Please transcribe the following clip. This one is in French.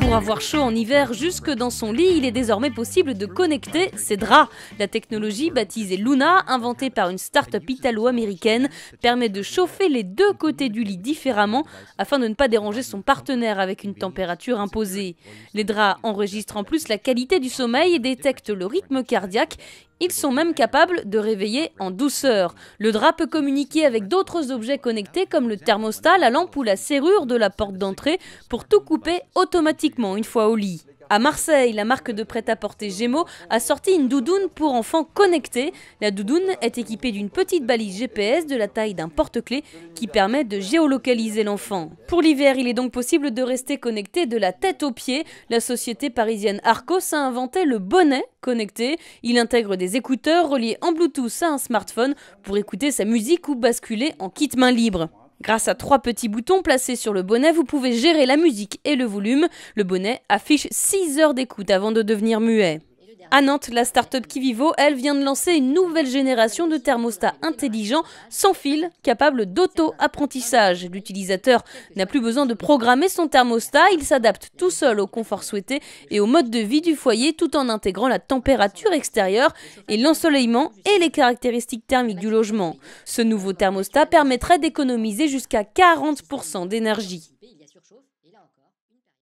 Pour avoir chaud en hiver jusque dans son lit, il est désormais possible de connecter ses draps. La technologie baptisée Luna, inventée par une start-up italo-américaine, permet de chauffer les deux côtés du lit différemment afin de ne pas déranger son partenaire avec une température imposée. Les draps enregistrent en plus la qualité du sommeil et détectent le rythme cardiaque. Ils sont même capables de réveiller en douceur. Le drap peut communiquer avec d'autres objets connectés comme le thermostat, la lampe ou la serrure de la porte d'entrée pour tout couper automatiquement une fois au lit. À Marseille, la marque de prêt-à-porter Gémeaux a sorti une doudoune pour enfants connectés. La doudoune est équipée d'une petite balise GPS de la taille d'un porte-clés qui permet de géolocaliser l'enfant. Pour l'hiver, il est donc possible de rester connecté de la tête aux pieds. La société parisienne Arcos a inventé le bonnet connecté. Il intègre des écouteurs reliés en Bluetooth à un smartphone pour écouter sa musique ou basculer en kit main libre. Grâce à trois petits boutons placés sur le bonnet, vous pouvez gérer la musique et le volume. Le bonnet affiche 6 heures d'écoute avant de devenir muet. À Nantes, la start-up Kivivo, elle, vient de lancer une nouvelle génération de thermostats intelligents sans fil, capables d'auto-apprentissage. L'utilisateur n'a plus besoin de programmer son thermostat, il s'adapte tout seul au confort souhaité et au mode de vie du foyer tout en intégrant la température extérieure et l'ensoleillement et les caractéristiques thermiques du logement. Ce nouveau thermostat permettrait d'économiser jusqu'à 40% d'énergie.